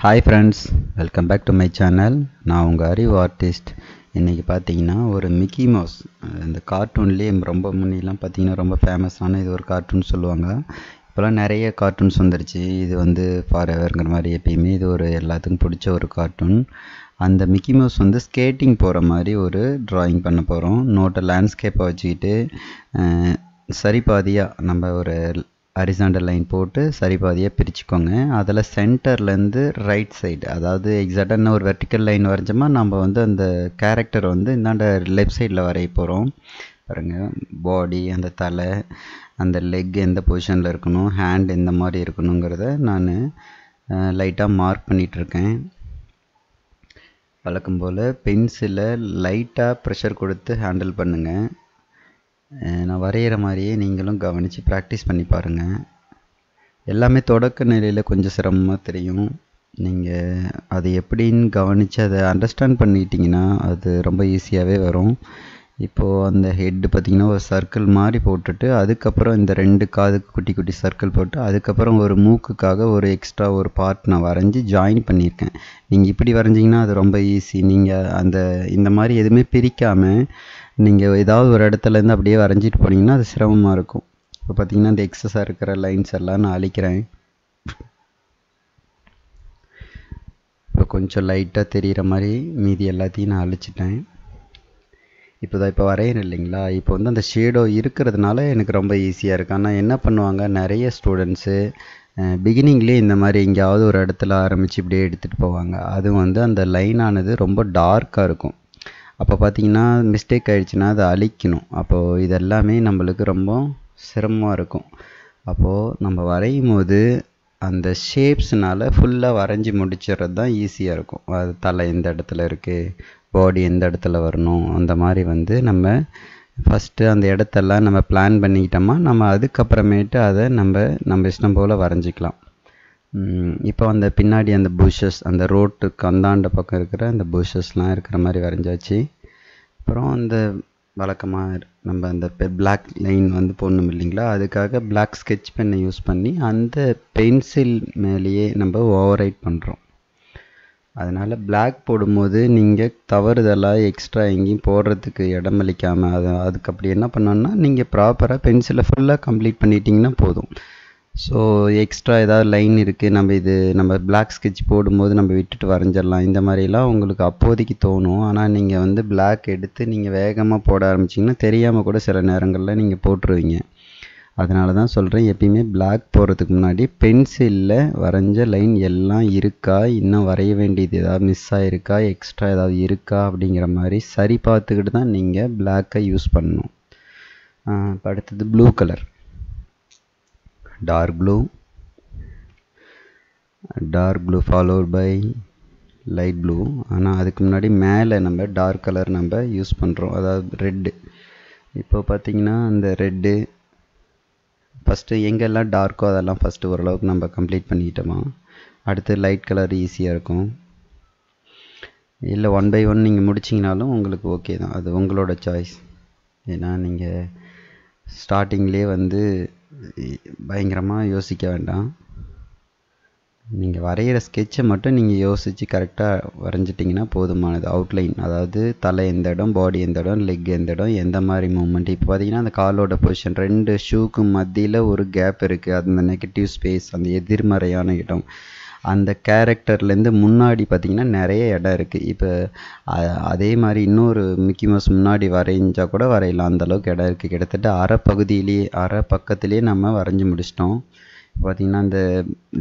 hi friends welcome back to my channel நான் உங்கள் அறிவு ஆர்டிஸ்ட் இன்றைக்கி பார்த்தீங்கன்னா ஒரு மிக்கி மவுஸ் இந்த கார்ட்டூன்லேயே ரொம்ப முன்னிலாம் பார்த்தீங்கன்னா ரொம்ப ஃபேமஸான இது ஒரு கார்ட்டூன் சொல்லுவாங்க இப்போலாம் நிறைய கார்ட்டூன்ஸ் வந்துருச்சு இது வந்து ஃபார் எவருங்கிற மாதிரி எப்பயுமே இது ஒரு எல்லாத்துக்கும் பிடிச்ச ஒரு கார்ட்டூன் அந்த மிக்கி மவுஸ் வந்து ஸ்கேட்டிங் போகிற மாதிரி ஒரு ட்ராயிங் பண்ண போகிறோம் நோட்டை லேண்ட்ஸ்கேப்பை வச்சுக்கிட்டு சரி பாதியாக நம்ம ஒரு ஹரிசாண்டல் லைன் போட்டு சரி பாதியாக பிரிச்சுக்கோங்க அதில் சென்டர்லேருந்து ரைட் சைடு அதாவது எக்ஸாக்டாக என்ன ஒரு வெர்டிக்கல் லைன் வரைஞ்சோமா நம்ம வந்து அந்த கேரக்டர் வந்து இந்தாண்ட லெஃப்ட் சைடில் வரைய போகிறோம் பாருங்கள் பாடி அந்த தலை அந்த லெக் எந்த பொசிஷனில் இருக்கணும் ஹேண்ட் எந்த மாதிரி இருக்கணுங்கிறத நான் லைட்டாக மார்க் பண்ணிகிட்ருக்கேன் வழக்கம் போல் பென்சிலை லைட்டாக ப்ரெஷர் கொடுத்து ஹேண்டில் பண்ணுங்கள் நான் வரைகிற மாதிரியே நீங்களும் கவனித்து ப்ராக்டிஸ் பண்ணி பாருங்கள் எல்லாமே தொடக்க நிலையில் கொஞ்சம் சிரமமாக தெரியும் நீங்கள் அது எப்படின்னு கவனித்து அதை அண்டர்ஸ்டாண்ட் பண்ணிக்கிட்டிங்கன்னா அது ரொம்ப ஈஸியாகவே வரும் இப்போது அந்த ஹெட்டு பார்த்திங்கன்னா ஒரு சர்க்கிள் மாதிரி போட்டுட்டு அதுக்கப்புறம் இந்த ரெண்டு காதுக்கு குட்டி குட்டி சர்க்கிள் போட்டு அதுக்கப்புறம் ஒரு மூக்குக்காக ஒரு எக்ஸ்ட்ரா ஒரு பார்ட் நான் வரைஞ்சி ஜாயின் பண்ணியிருக்கேன் நீங்கள் இப்படி வரைஞ்சிங்கன்னா அது ரொம்ப ஈஸி நீங்கள் அந்த இந்த மாதிரி எதுவுமே பிரிக்காமல் நீங்கள் ஏதாவது ஒரு இடத்துலேருந்து அப்படியே வரைஞ்சிட்டு போனீங்கன்னா அது சிரமமாக இருக்கும் இப்போ பார்த்திங்கன்னா அந்த எக்ஸஸாக இருக்கிற லைன்ஸ் எல்லாம் நான் அழிக்கிறேன் இப்போ கொஞ்சம் லைட்டாக தெரிகிற மாதிரி மீதி எல்லாத்தையும் நான் அழிச்சிட்டேன் இப்போ தான் இப்போ வரையணும் இல்லைங்களா இப்போ வந்து அந்த ஷேடோ இருக்கிறதுனால எனக்கு ரொம்ப ஈஸியாக இருக்குது ஆனால் என்ன பண்ணுவாங்க நிறைய ஸ்டூடெண்ட்ஸு பிகினிங்லேயே இந்த மாதிரி எங்கேயாவது ஒரு இடத்துல ஆரம்பித்து இப்படியே எடுத்துகிட்டு போவாங்க அது வந்து அந்த லைனானது ரொம்ப டார்க்காக இருக்கும் அப்போ பார்த்திங்கன்னா மிஸ்டேக் ஆகிடுச்சின்னா அதை அழிக்கணும் அப்போது இதெல்லாமே நம்மளுக்கு ரொம்ப சிரமமாக இருக்கும் அப்போது நம்ம வரையும் போது அந்த ஷேப்ஸ்னால் ஃபுல்லாக வரைஞ்சி முடிச்சிடுறது தான் ஈஸியாக இருக்கும் அது தலை எந்த இடத்துல இருக்குது பாடி எந்த இடத்துல வரணும் அந்த மாதிரி வந்து நம்ம ஃபஸ்ட்டு அந்த இடத்தெல்லாம் நம்ம பிளான் பண்ணிக்கிட்டோமா நம்ம அதுக்கப்புறமேட்டு அதை நம்ம நம்ம இஷ்டம் போல் வரைஞ்சிக்கலாம் இப்போ அந்த பின்னாடி அந்த புஷஸ் அந்த ரோட்டுக்கு அந்தாண்ட பக்கம் இருக்கிற அந்த புஷஸ்லாம் இருக்கிற மாதிரி வரைஞ்சாச்சு அப்புறம் அந்த வழக்கமாக நம்ம அந்த பிளாக் லைன் வந்து போடணும் இல்லைங்களா அதுக்காக பிளாக் ஸ்கெட்ச் பென்னை யூஸ் பண்ணி அந்த பென்சில் மேலேயே நம்ம ஓவர் ரைட் பண்ணுறோம் அதனால் பிளாக் போடும்போது நீங்கள் தவறுதலாக எக்ஸ்ட்ரா எங்கேயும் போடுறதுக்கு இடமளிக்காமல் அது அதுக்கு அப்படி என்ன பண்ணோன்னா நீங்கள் ப்ராப்பராக பென்சிலை ஃபுல்லாக கம்ப்ளீட் பண்ணிட்டீங்கன்னா போதும் ஸோ எக்ஸ்ட்ரா ஏதாவது லைன் இருக்குது நம்ம இது நம்ம பிளாக் ஸ்கெட்ச் போடும்போது நம்ம விட்டுட்டு வரைஞ்சிடலாம் இந்த மாதிரிலாம் உங்களுக்கு அப்போதைக்கு தோணும் ஆனால் நீங்கள் வந்து பிளாக் எடுத்து நீங்கள் வேகமாக போட ஆரம்பிச்சிங்கன்னா தெரியாமல் கூட சில நேரங்களில் நீங்கள் போட்டுருவீங்க அதனால தான் சொல்கிறேன் எப்பயுமே பிளாக் போடுறதுக்கு முன்னாடி பென்சிலில் வரைஞ்ச லைன் எல்லாம் இருக்கா இன்னும் வரைய வேண்டியது ஏதாவது மிஸ் ஆகிருக்கா எக்ஸ்ட்ரா ஏதாவது இருக்கா அப்படிங்கிற மாதிரி சரி பார்த்துக்கிட்டு தான் நீங்கள் பிளாக்கை யூஸ் பண்ணணும் இப்போ அடுத்தது blue colour dark blue dark blue followed by light blue ஆனால் அதுக்கு முன்னாடி மேலே நம்ம டார்க் கலர் நம்ம யூஸ் பண்ணுறோம் அதாவது ரெட்டு இப்போ பார்த்தீங்கன்னா அந்த ரெட்டு ஃபஸ்ட்டு எங்கெல்லாம் டார்க்கோ அதெல்லாம் ஃபஸ்ட்டு ஓரளவுக்கு நம்ம கம்ப்ளீட் பண்ணிக்கிட்டோமா அடுத்து லைட் கலர் ஈஸியாக இருக்கும் இல்லை ஒன் பை ஒன் நீங்கள் முடிச்சிங்கனாலும் உங்களுக்கு ஓகே தான் அது உங்களோட சாய்ஸ் ஏன்னா நீங்கள் ஸ்டார்டிங்லேயே வந்து பயங்கரமாக யோசிக்க வேண்டாம் நீங்கள் வரைகிற ஸ்கெட்சை மட்டும் நீங்கள் யோசித்து கரெக்டாக வரைஞ்சிட்டிங்கன்னா போதுமானது அவுட்லைன் அதாவது தலை எந்த இடம் பாடி எந்த இடம் லெக் எந்த இடம் எந்த மாதிரி மூமெண்ட் இப்போ பார்த்தீங்கன்னா அந்த காலோட பொசிஷன் ரெண்டு ஷூக்கு மத்தியில் ஒரு கேப் இருக்குது அந்த நெகட்டிவ் ஸ்பேஸ் அந்த எதிர்மறையான இடம் அந்த கேரக்டர்லேருந்து முன்னாடி பார்த்திங்கன்னா நிறைய இடம் இருக்குது இப்போ அதே மாதிரி இன்னொரு மிக்கி மவுஸ் முன்னாடி வரைஞ்சால் கூட வரையலாம் அந்தளவுக்கு இடம் இருக்குது கிட்டத்தட்ட அரை பகுதியிலேயே அரை பக்கத்துலேயே நம்ம வரைஞ்சி முடிச்சிட்டோம் பார்த்திங்கன்னா அந்த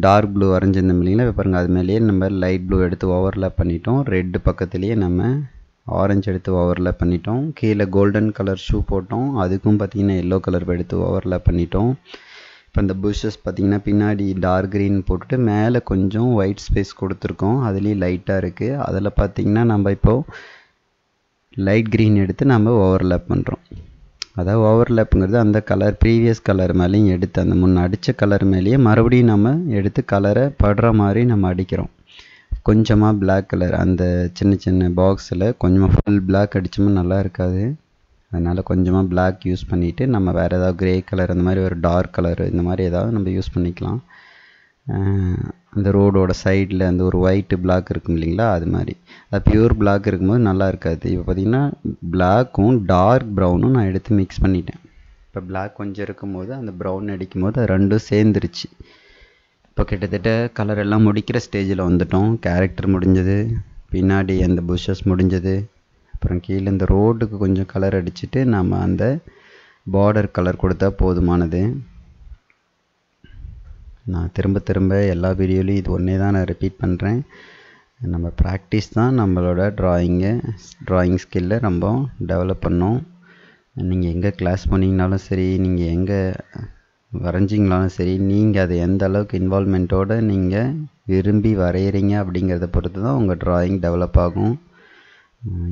டார்க் ப்ளூ வரைஞ்சிருந்த மில்லிங்களா இப்போ பாருங்கள் அது மேலேயே நம்ம லைட் ப்ளூ எடுத்து ஓவர்லேப் பண்ணிட்டோம் ரெட்டு பக்கத்துலேயே நம்ம ஆரஞ்சு எடுத்து ஓவர்லேப் பண்ணிட்டோம் கீழே கோல்டன் கலர் ஷூ போட்டோம் அதுக்கும் பார்த்திங்கன்னா எல்லோ கலர் எடுத்து ஓவர்லேப் பண்ணிட்டோம் இப்போ இந்த புஷஸ் பார்த்தீங்கன்னா பின்னாடி டார்க் க்ரீன் போட்டுட்டு மேலே கொஞ்சம் ஒயிட் ஸ்பேஸ் கொடுத்துருக்கோம் அதுலேயும் லைட்டாக இருக்குது அதில் பார்த்தீங்கன்னா நம்ம இப்போது லைட் க்ரீன் எடுத்து நம்ம ஓவர்லேப் பண்ணுறோம் அதாவது ஓவர்லேப்புங்கிறது அந்த கலர் ப்ரீவியஸ் கலர் மேலேயும் எடுத்து அந்த முன் அடித்த கலர் மேலேயே மறுபடியும் நம்ம எடுத்து கலரை படுற மாதிரி நம்ம அடிக்கிறோம் கொஞ்சமாக பிளாக் கலர் அந்த சின்ன சின்ன பாக்ஸில் கொஞ்சமாக ஃபுல் பிளாக் அடித்தோம்னா நல்லா இருக்காது அதனால் கொஞ்சமாக பிளாக் யூஸ் பண்ணிவிட்டு நம்ம வேறு ஏதாவது க்ரே கலர் அந்த மாதிரி ஒரு டார்க் கலர் இந்த மாதிரி ஏதாவது நம்ம யூஸ் பண்ணிக்கலாம் அந்த ரோடோட சைடில் அந்த ஒரு ஒயிட்டு பிளாக் இருக்கும் இல்லைங்களா அது மாதிரி அது பியூர் பிளாக் இருக்கும்போது நல்லா இருக்காது இப்போ பார்த்திங்கன்னா பிளாக்கும் டார்க் ப்ரௌனும் நான் எடுத்து மிக்ஸ் பண்ணிட்டேன் இப்போ பிளாக் கொஞ்சம் இருக்கும்போது அந்த ப்ரௌன் போது அது ரெண்டும் சேர்ந்துருச்சு இப்போ கிட்டத்தட்ட கலர் எல்லாம் முடிக்கிற ஸ்டேஜில் வந்துட்டோம் கேரக்டர் முடிஞ்சது பின்னாடி அந்த புஷஸ் முடிஞ்சது அப்புறம் கீழே இந்த ரோடுக்கு கொஞ்சம் கலர் அடிச்சுட்டு நம்ம அந்த பார்டர் கலர் கொடுத்தா போதுமானது நான் திரும்ப திரும்ப எல்லா வீடியோலையும் இது ஒன்றே தான் நான் ரிப்பீட் பண்ணுறேன் நம்ம ப்ராக்டிஸ் தான் நம்மளோட ட்ராயிங்கை ட்ராயிங் ஸ்கில்லை ரொம்ப டெவலப் பண்ணோம் நீங்கள் எங்கே கிளாஸ் பண்ணிங்கனாலும் சரி நீங்கள் எங்கே வரைஞ்சிங்களாலும் சரி நீங்கள் அதை எந்த அளவுக்கு இன்வால்மெண்ட்டோடு நீங்கள் விரும்பி வரைகிறீங்க அப்படிங்கிறத பொறுத்து தான் உங்கள் ட்ராயிங் டெவலப் ஆகும்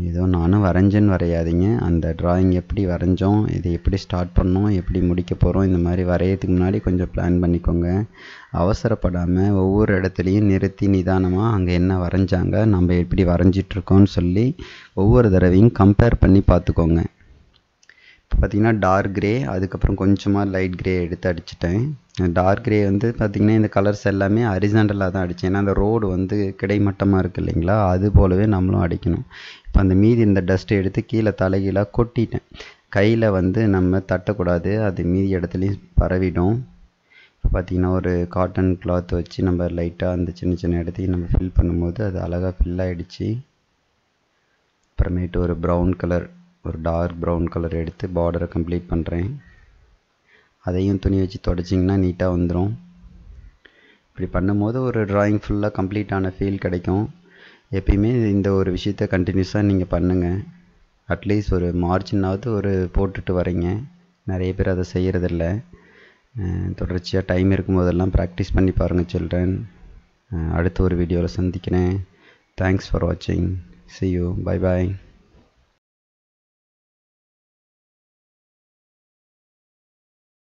ஏதோ நானும் வரைஞ்சேன்னு வரையாதீங்க அந்த ட்ராயிங் எப்படி வரைஞ்சோம் இது எப்படி ஸ்டார்ட் பண்ணோம் எப்படி முடிக்க போகிறோம் இந்த மாதிரி வரையிறதுக்கு முன்னாடி கொஞ்சம் பிளான் பண்ணிக்கோங்க அவசரப்படாமல் ஒவ்வொரு இடத்துலையும் நிறுத்தி நிதானமாக அங்கே என்ன வரைஞ்சாங்க நம்ம எப்படி வரைஞ்சிட்ருக்கோன்னு சொல்லி ஒவ்வொரு தடவையும் கம்பேர் பண்ணி பார்த்துக்கோங்க பார்த்திங்கன்னா டார்க் க்ரே அதுக்கப்புறம் கொஞ்சமாக லைட் க்ரே எடுத்து அடிச்சிட்டேன் டார்க் க்ரே வந்து பார்த்திங்கன்னா இந்த கலர்ஸ் எல்லாமே அரிசாண்டலாக தான் அடித்தேன் ஏன்னா அந்த ரோடு வந்து கிடைமட்டமாக இருக்குது இல்லைங்களா அது போலவே நம்மளும் அடிக்கணும் இப்போ அந்த மீதி இந்த டஸ்ட்டை எடுத்து கீழே தலைகீழாக கொட்டிட்டேன் கையில் வந்து நம்ம தட்டக்கூடாது அது மீதி இடத்துலையும் பரவிடும் இப்போ பார்த்திங்கன்னா ஒரு காட்டன் கிளாத் வச்சு நம்ம லைட்டாக அந்த சின்ன சின்ன இடத்தையும் நம்ம ஃபில் பண்ணும்போது அது அழகாக ஃபில் ஆகிடுச்சு அப்புறமேட்டு ஒரு ப்ரௌன் கலர் ஒரு டார்க் ப்ரௌன் கலர் எடுத்து பார்டரை கம்ப்ளீட் பண்ணுறேன் அதையும் துணி வச்சு தொடச்சிங்கன்னா நீட்டாக வந்துடும் இப்படி பண்ணும்போது ஒரு ட்ராயிங் ஃபுல்லாக கம்ப்ளீட் ஆன ஃபீல் கிடைக்கும் எப்பயுமே இந்த ஒரு விஷயத்த கண்டினியூஸாக நீங்கள் பண்ணுங்கள் அட்லீஸ்ட் ஒரு மார்ஜின்னாவது ஒரு போட்டுட்டு வரீங்க நிறைய பேர் அதை செய்கிறதில்ல தொடர்ச்சியாக டைம் இருக்கும்போதெல்லாம் ப்ராக்டிஸ் பண்ணி பாருங்கள் சில்ட்ரன் அடுத்த ஒரு வீடியோவில் சந்திக்கிறேன் தேங்க்ஸ் ஃபார் வாட்சிங் சி யூ பை பாய்